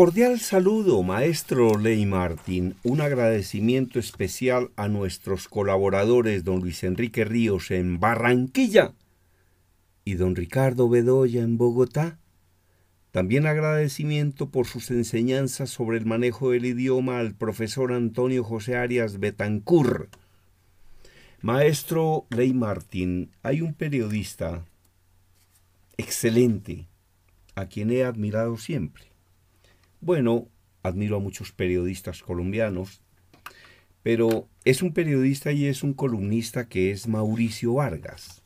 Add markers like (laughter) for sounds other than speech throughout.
Cordial saludo, maestro Ley Martín. Un agradecimiento especial a nuestros colaboradores, don Luis Enrique Ríos en Barranquilla y don Ricardo Bedoya en Bogotá. También agradecimiento por sus enseñanzas sobre el manejo del idioma al profesor Antonio José Arias Betancur. Maestro Ley Martín, hay un periodista excelente a quien he admirado siempre bueno, admiro a muchos periodistas colombianos, pero es un periodista y es un columnista que es Mauricio Vargas,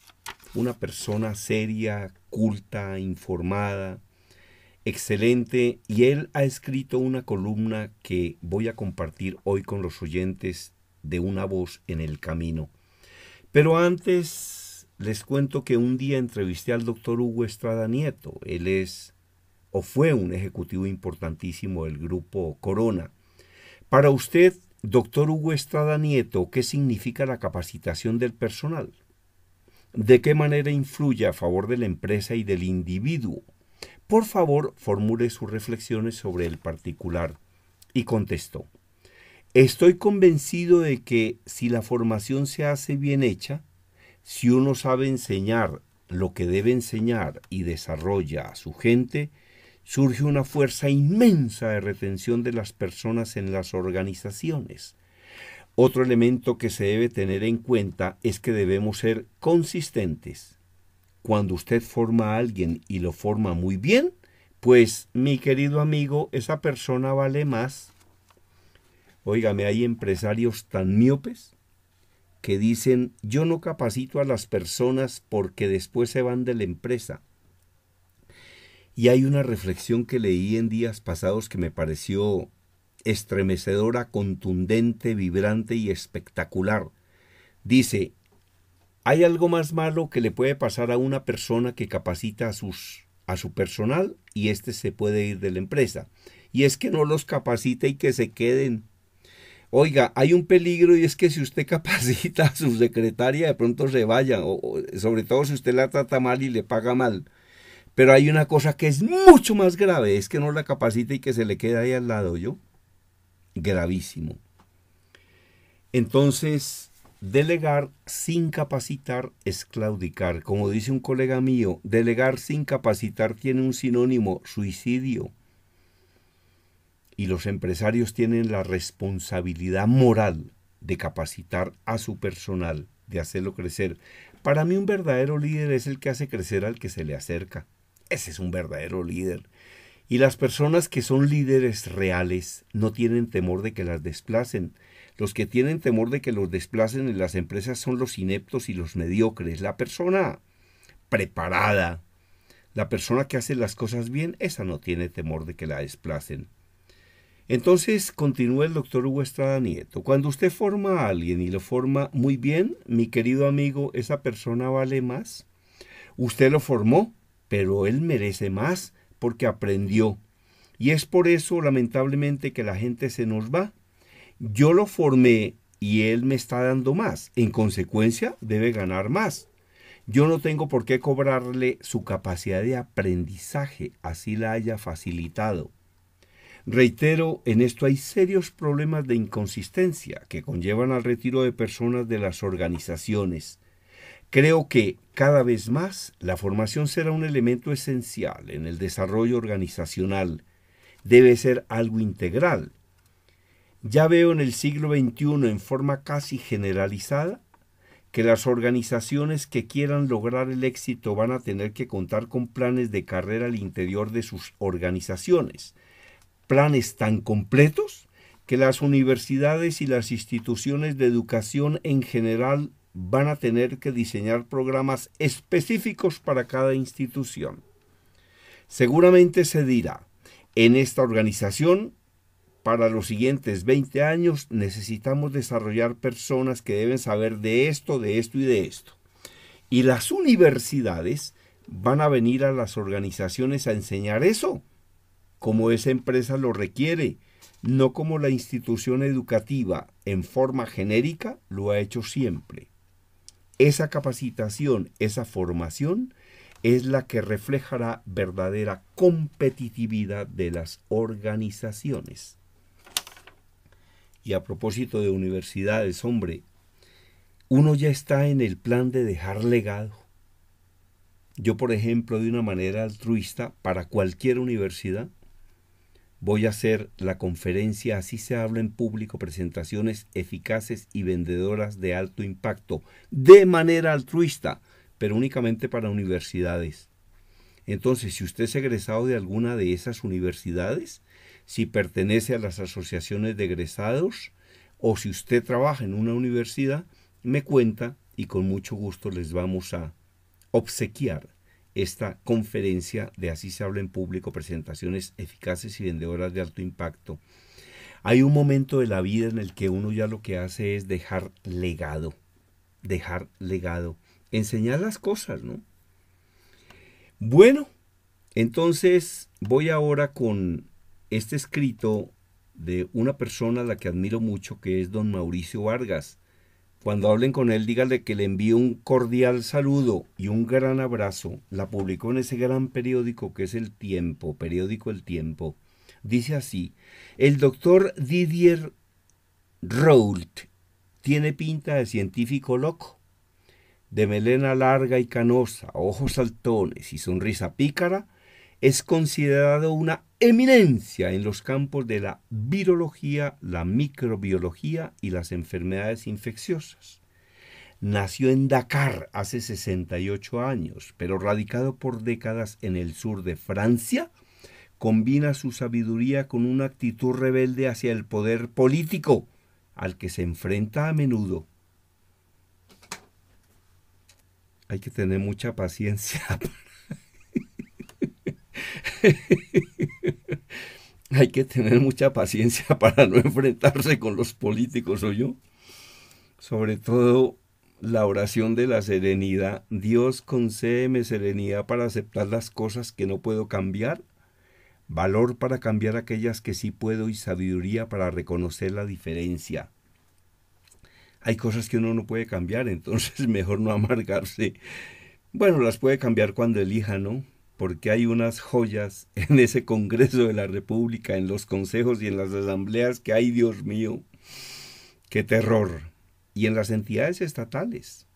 una persona seria, culta, informada, excelente, y él ha escrito una columna que voy a compartir hoy con los oyentes de una voz en el camino. Pero antes les cuento que un día entrevisté al doctor Hugo Estrada Nieto, él es o fue un ejecutivo importantísimo del grupo Corona. Para usted, doctor Hugo Estrada Nieto, ¿qué significa la capacitación del personal? ¿De qué manera influye a favor de la empresa y del individuo? Por favor, formule sus reflexiones sobre el particular. Y contestó, estoy convencido de que si la formación se hace bien hecha, si uno sabe enseñar lo que debe enseñar y desarrolla a su gente, surge una fuerza inmensa de retención de las personas en las organizaciones. Otro elemento que se debe tener en cuenta es que debemos ser consistentes. Cuando usted forma a alguien y lo forma muy bien, pues mi querido amigo, esa persona vale más. Óigame, hay empresarios tan miopes que dicen, yo no capacito a las personas porque después se van de la empresa. Y hay una reflexión que leí en días pasados que me pareció estremecedora, contundente, vibrante y espectacular. Dice, ¿hay algo más malo que le puede pasar a una persona que capacita a, sus, a su personal y éste se puede ir de la empresa? Y es que no los capacita y que se queden. Oiga, hay un peligro y es que si usted (laughs) capacita a su secretaria de pronto se vaya, o, sobre todo si usted la trata mal y le paga mal. Pero hay una cosa que es mucho más grave, es que no la capacita y que se le queda ahí al lado, ¿yo? Gravísimo. Entonces, delegar sin capacitar es claudicar. Como dice un colega mío, delegar sin capacitar tiene un sinónimo, suicidio. Y los empresarios tienen la responsabilidad moral de capacitar a su personal, de hacerlo crecer. Para mí un verdadero líder es el que hace crecer al que se le acerca. Ese es un verdadero líder. Y las personas que son líderes reales no tienen temor de que las desplacen. Los que tienen temor de que los desplacen en las empresas son los ineptos y los mediocres. La persona preparada, la persona que hace las cosas bien, esa no tiene temor de que la desplacen. Entonces, continúa el doctor Hugo Nieto. Cuando usted forma a alguien y lo forma muy bien, mi querido amigo, esa persona vale más. Usted lo formó, pero él merece más porque aprendió. Y es por eso, lamentablemente, que la gente se nos va. Yo lo formé y él me está dando más. En consecuencia, debe ganar más. Yo no tengo por qué cobrarle su capacidad de aprendizaje, así la haya facilitado. Reitero, en esto hay serios problemas de inconsistencia que conllevan al retiro de personas de las organizaciones. Creo que cada vez más la formación será un elemento esencial en el desarrollo organizacional. Debe ser algo integral. Ya veo en el siglo XXI en forma casi generalizada que las organizaciones que quieran lograr el éxito van a tener que contar con planes de carrera al interior de sus organizaciones. Planes tan completos que las universidades y las instituciones de educación en general van a tener que diseñar programas específicos para cada institución. Seguramente se dirá, en esta organización, para los siguientes 20 años necesitamos desarrollar personas que deben saber de esto, de esto y de esto. Y las universidades van a venir a las organizaciones a enseñar eso, como esa empresa lo requiere, no como la institución educativa en forma genérica lo ha hecho siempre. Esa capacitación, esa formación es la que reflejará verdadera competitividad de las organizaciones. Y a propósito de universidades, hombre, uno ya está en el plan de dejar legado. Yo, por ejemplo, de una manera altruista, para cualquier universidad, Voy a hacer la conferencia Así se habla en público, presentaciones eficaces y vendedoras de alto impacto, de manera altruista, pero únicamente para universidades. Entonces, si usted es egresado de alguna de esas universidades, si pertenece a las asociaciones de egresados o si usted trabaja en una universidad, me cuenta y con mucho gusto les vamos a obsequiar esta conferencia de Así se habla en público, presentaciones eficaces y vendedoras de alto impacto. Hay un momento de la vida en el que uno ya lo que hace es dejar legado, dejar legado, enseñar las cosas, ¿no? Bueno, entonces voy ahora con este escrito de una persona a la que admiro mucho, que es don Mauricio Vargas. Cuando hablen con él, díganle que le envío un cordial saludo y un gran abrazo. La publicó en ese gran periódico que es El Tiempo, periódico El Tiempo. Dice así, el doctor Didier Roult tiene pinta de científico loco, de melena larga y canosa, ojos saltones y sonrisa pícara, es considerado una eminencia en los campos de la virología, la microbiología y las enfermedades infecciosas. Nació en Dakar hace 68 años, pero radicado por décadas en el sur de Francia, combina su sabiduría con una actitud rebelde hacia el poder político, al que se enfrenta a menudo. Hay que tener mucha paciencia. (laughs) (laughs) hay que tener mucha paciencia (laughs) para no enfrentarse con los políticos, o yo. Sobre todo la oración de la serenidad. Dios concedeme serenidad para aceptar las cosas que no puedo cambiar, valor para cambiar aquellas que sí puedo y sabiduría para reconocer la diferencia. Hay cosas que uno no puede cambiar, (laughs) entonces mejor no amargarse. Bueno, las puede cambiar cuando elija, ¿no? porque hay unas joyas (laughs) en ese Congreso de la República, en los consejos y en las asambleas que hay, Dios mío, qué terror. Y en las entidades estatales,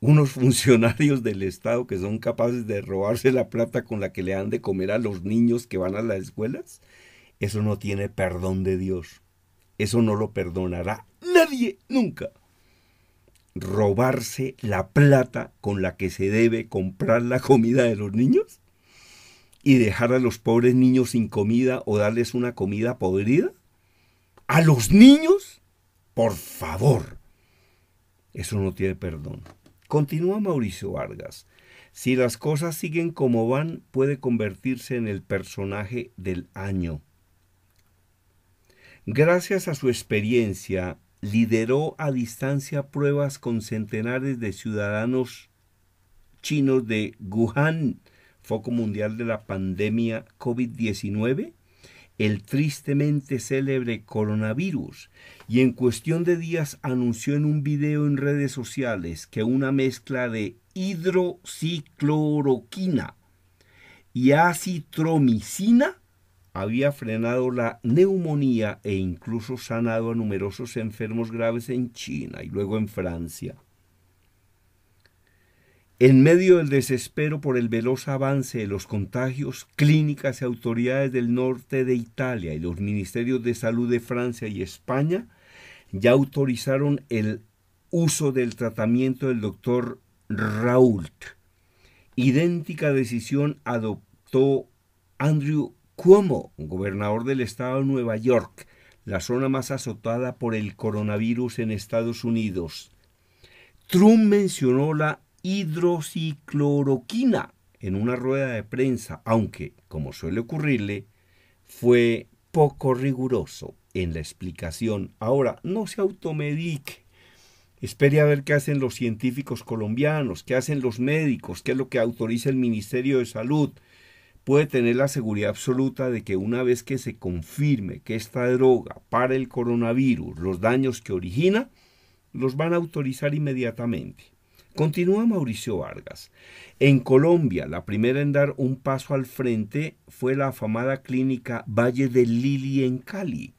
unos (laughs) funcionarios del Estado que son capaces de robarse la plata con la que le han de comer a los niños que van a las escuelas, eso no tiene perdón de Dios. Eso no lo perdonará nadie nunca robarse la plata con la que se debe comprar la comida de los niños? ¿Y dejar a los pobres niños sin comida o darles una comida podrida? ¿A los niños? Por favor. Eso no tiene perdón. Continúa Mauricio Vargas. Si las cosas siguen como van, puede convertirse en el personaje del año. Gracias a su experiencia lideró a distancia pruebas con centenares de ciudadanos chinos de Wuhan, foco mundial de la pandemia COVID-19, el tristemente célebre coronavirus, y en cuestión de días anunció en un video en redes sociales que una mezcla de hidrocicloroquina y acitromicina había frenado la neumonía e incluso sanado a numerosos enfermos graves en China y luego en Francia. En medio del desespero por el veloz avance de los contagios, clínicas y autoridades del norte de Italia y los ministerios de salud de Francia y España ya autorizaron el uso del tratamiento del doctor Raoult. Idéntica decisión adoptó Andrew como gobernador del estado de Nueva York, la zona más azotada por el coronavirus en Estados Unidos. Trump mencionó la hidrocicloroquina en una rueda de prensa, aunque, como suele ocurrirle, fue poco riguroso en la explicación. Ahora, no se automedique. Espere a ver qué hacen los científicos colombianos, qué hacen los médicos, qué es lo que autoriza el Ministerio de Salud, puede tener la seguridad absoluta de que una vez que se confirme que esta droga para el coronavirus, los daños que origina, los van a autorizar inmediatamente. Continúa Mauricio Vargas. En Colombia, la primera en dar un paso al frente fue la afamada clínica Valle de Lili en Cali.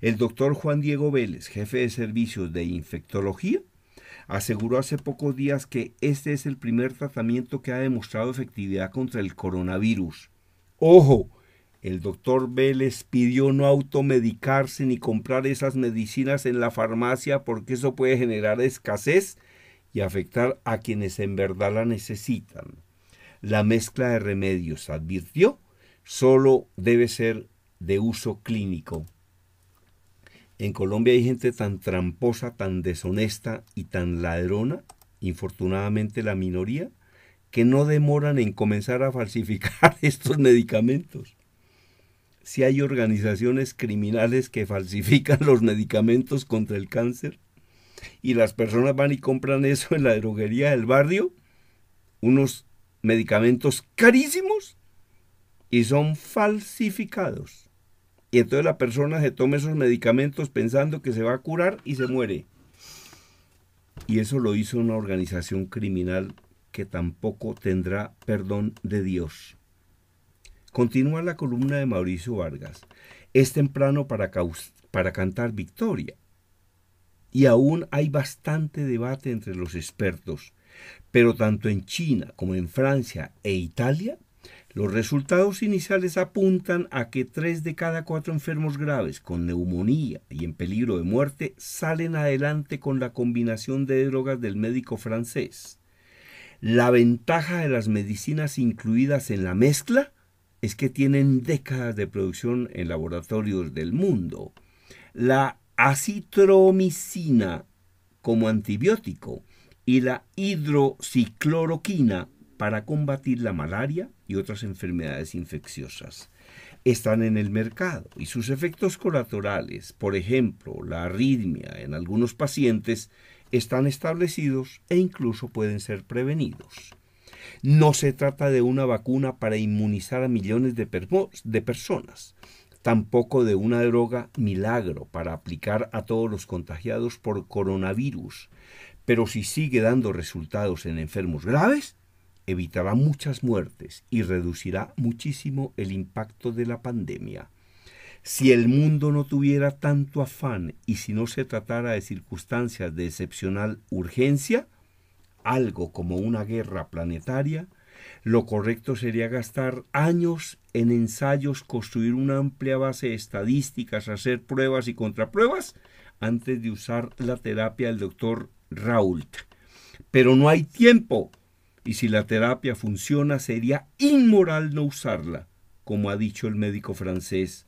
El doctor Juan Diego Vélez, jefe de servicios de infectología, aseguró hace pocos días que este es el primer tratamiento que ha demostrado efectividad contra el coronavirus. Ojo, el doctor Vélez pidió no automedicarse ni comprar esas medicinas en la farmacia porque eso puede generar escasez y afectar a quienes en verdad la necesitan. La mezcla de remedios, advirtió, solo debe ser de uso clínico en Colombia hay gente tan tramposa, tan deshonesta y tan ladrona, infortunadamente la minoría, que no demoran en comenzar a falsificar (laughs) estos medicamentos. Si hay organizaciones criminales que falsifican los medicamentos contra el cáncer y las personas van y compran eso en la droguería del barrio, unos medicamentos carísimos y son falsificados y entonces la persona se toma esos medicamentos pensando que se va a curar y se muere. Y eso lo hizo una organización criminal que tampoco tendrá perdón de Dios. Continúa la columna de Mauricio Vargas. Es temprano para, para cantar victoria. Y aún hay bastante debate entre los expertos. Pero tanto en China como en Francia e Italia los resultados iniciales apuntan a que tres de cada cuatro enfermos graves con neumonía y en peligro de muerte salen adelante con la combinación de drogas del médico francés. La ventaja de las medicinas incluidas en la mezcla es que tienen décadas de producción en laboratorios del mundo. La acitromicina como antibiótico y la hidrocicloroquina para combatir la malaria y otras enfermedades infecciosas. Están en el mercado y sus efectos colaterales, por ejemplo, la arritmia en algunos pacientes, están establecidos e incluso pueden ser prevenidos. No se trata de una vacuna para inmunizar a millones de, personas, tampoco de una droga milagro para aplicar a todos los contagiados por coronavirus, pero si sigue dando resultados en enfermos graves, evitará muchas muertes y reducirá muchísimo el impacto de la pandemia. Si el mundo no tuviera tanto afán y si no se tratara de circunstancias de excepcional urgencia, algo como una guerra planetaria, lo correcto sería gastar años en ensayos, construir una amplia base de estadísticas, hacer pruebas y contrapruebas antes de usar la terapia del doctor Raúl. Pero no hay tiempo y si la terapia funciona sería inmoral no usarla, como ha dicho el médico francés.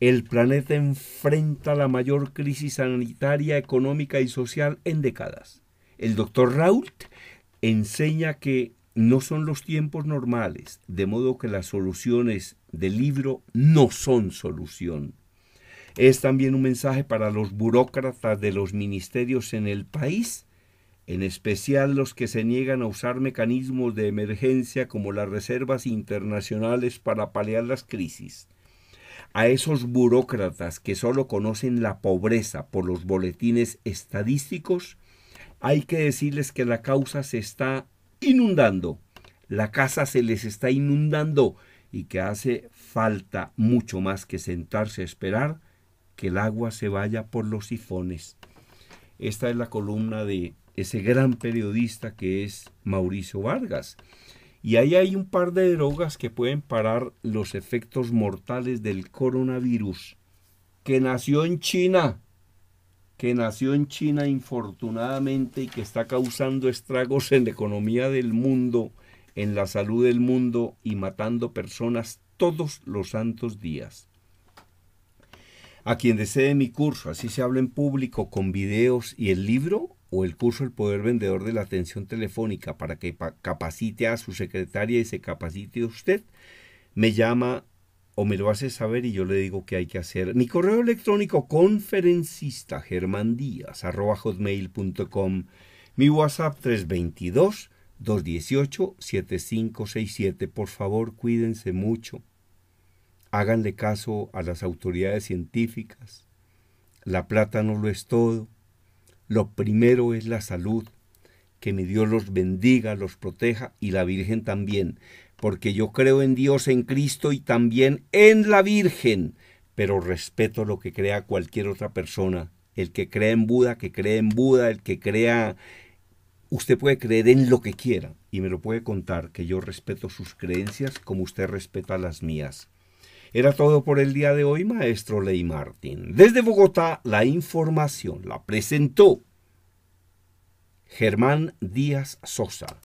El planeta enfrenta la mayor crisis sanitaria, económica y social en décadas. El doctor Raoult enseña que no son los tiempos normales, de modo que las soluciones del libro no son solución. Es también un mensaje para los burócratas de los ministerios en el país en especial los que se niegan a usar mecanismos de emergencia como las reservas internacionales para paliar las crisis, a esos burócratas que solo conocen la pobreza por los boletines estadísticos, hay que decirles que la causa se está inundando, la casa se les está inundando y que hace falta mucho más que sentarse a esperar que el agua se vaya por los sifones. Esta es la columna de ese gran periodista que es Mauricio Vargas. Y ahí hay un par de drogas que pueden parar los efectos mortales del coronavirus, que nació en China, que nació en China infortunadamente y que está causando estragos en la economía del mundo, en la salud del mundo y matando personas todos los santos días. A quien desee mi curso, así se habla en público, con videos y el libro, o el curso El Poder Vendedor de la Atención Telefónica para que capacite a su secretaria y se capacite usted, me llama o me lo hace saber y yo le digo qué hay que hacer. Mi correo electrónico conferencista germandías Mi WhatsApp 322 218 7567. Por favor, cuídense mucho. Háganle caso a las autoridades científicas. La plata no lo es todo. Lo primero es la salud. Que mi Dios los bendiga, los proteja y la Virgen también. Porque yo creo en Dios, en Cristo y también en la Virgen. Pero respeto lo que crea cualquier otra persona. El que crea en Buda, que cree en Buda, el que crea... Usted puede creer en lo que quiera y me lo puede contar, que yo respeto sus creencias como usted respeta las mías. Era todo por el día de hoy, maestro Ley Martín. Desde Bogotá, la información la presentó Germán Díaz Sosa.